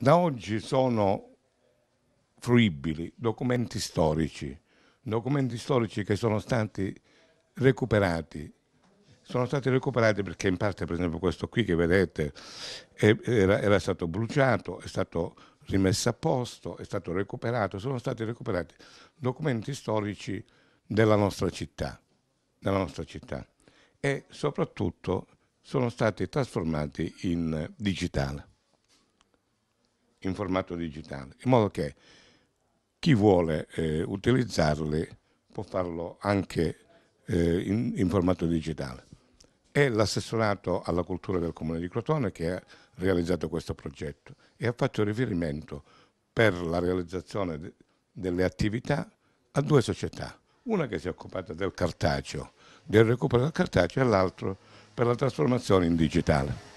Da oggi sono fruibili documenti storici, documenti storici che sono stati recuperati. Sono stati recuperati perché in parte, per esempio, questo qui che vedete era, era stato bruciato, è stato rimesso a posto, è stato recuperato, sono stati recuperati documenti storici della nostra città, della nostra città e soprattutto sono stati trasformati in digitale in formato digitale, in modo che chi vuole eh, utilizzarli può farlo anche eh, in, in, formato digitale. È l'assessorato alla cultura del Comune di Crotone che ha realizzato questo progetto e ha fatto riferimento per la realizzazione de, delle attività a due società, una che si è occupata del cartaceo, del recupero del cartaceo e l'altro per la trasformazione in digitale.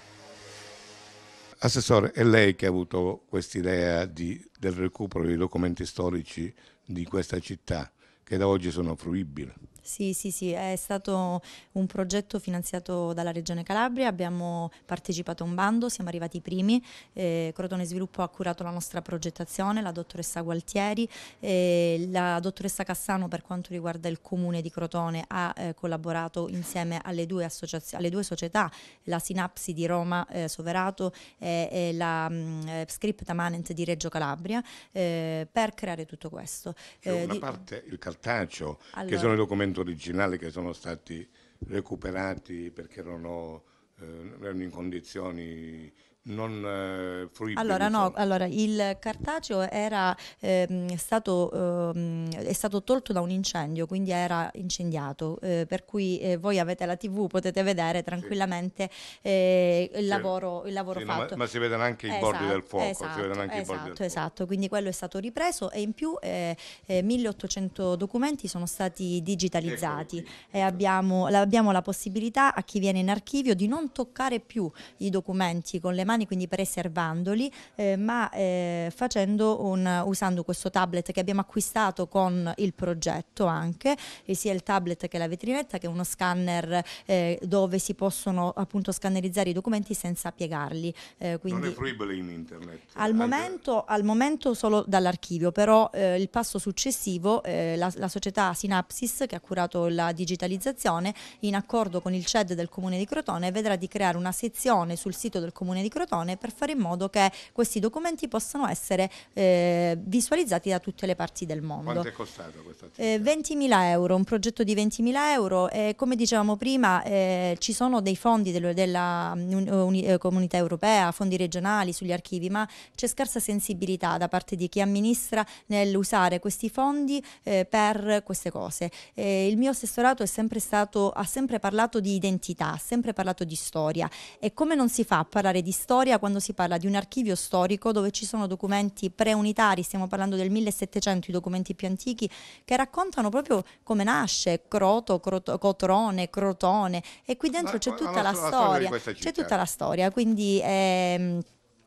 Assessore, è lei che ha avuto quest'idea del recupero dei documenti storici di questa città, che da oggi sono fruibili? Sì, sì, sì, è stato un progetto finanziato dalla Regione Calabria, abbiamo partecipato a un bando, siamo arrivati i primi, eh, Crotone Sviluppo ha curato la nostra progettazione, la dottoressa Gualtieri, eh, la dottoressa Cassano per quanto riguarda il comune di Crotone ha eh, collaborato insieme alle due, alle due, società, la Sinapsi di Roma eh, Soverato e, la mh, mm, eh, Script Amanent di Reggio Calabria eh, per creare tutto questo. C'è una di... parte il cartaceo, allora, che sono i documenti 100 originali che sono stati recuperati perché erano, eh, erano in condizioni non eh, fruibile. Allora, no, allora, il cartaceo era, ehm, stato, ehm, è stato tolto da un incendio, quindi era incendiato, eh, per cui eh, voi avete la tv, potete vedere tranquillamente eh, il, sì. lavoro, il lavoro sì, fatto. No, ma, ma, si vedono anche esatto, i bordi del esatto, fuoco. Esatto, esatto, del esatto. quindi quello è stato ripreso e in più 1800 eh, eh, documenti sono stati digitalizzati ecco, e abbiamo, abbiamo la possibilità a chi viene in archivio di non toccare più i documenti con le mani mani, quindi preservandoli, eh, ma eh, un, usando questo tablet che abbiamo acquistato con il progetto anche, sia il tablet che la vetrinetta, che è uno scanner eh, dove si possono appunto scannerizzare i documenti senza piegarli. Eh, non è fruibile in internet? Al momento, al momento solo dall'archivio, però eh, il passo successivo, eh, la, la società Synapsis che ha curato la digitalizzazione, in accordo con il CED del Comune di Crotone, vedrà di creare una sezione sul sito del Comune di Crotone Crotone per fare in modo che questi documenti possano essere eh, visualizzati da tutte le parti del mondo. Quanto è costato questa eh, 20.000 euro, un progetto di 20.000 euro e come dicevamo prima eh, ci sono dei fondi del, della mm, un, eh, comunità europea, fondi regionali sugli archivi, ma c'è scarsa sensibilità da parte di chi amministra nell'usare questi fondi eh, per queste cose. il mio assessorato sempre stato, ha sempre parlato di identità, ha sempre parlato di storia e come non si fa a parlare di storia storia quando si parla di un archivio storico dove ci sono documenti preunitari, stiamo parlando del 1700, i documenti più antichi, che raccontano proprio come nasce Croto, Croto Cotrone, Crotone e qui dentro c'è tutta la, la, la storia, storia c'è tutta la storia, quindi... Ehm,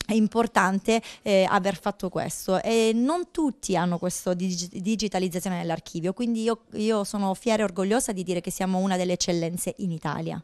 è importante eh, aver fatto questo e non tutti hanno questa dig digitalizzazione dell'archivio, quindi io, io sono fiera e orgogliosa di dire che siamo una delle eccellenze in Italia.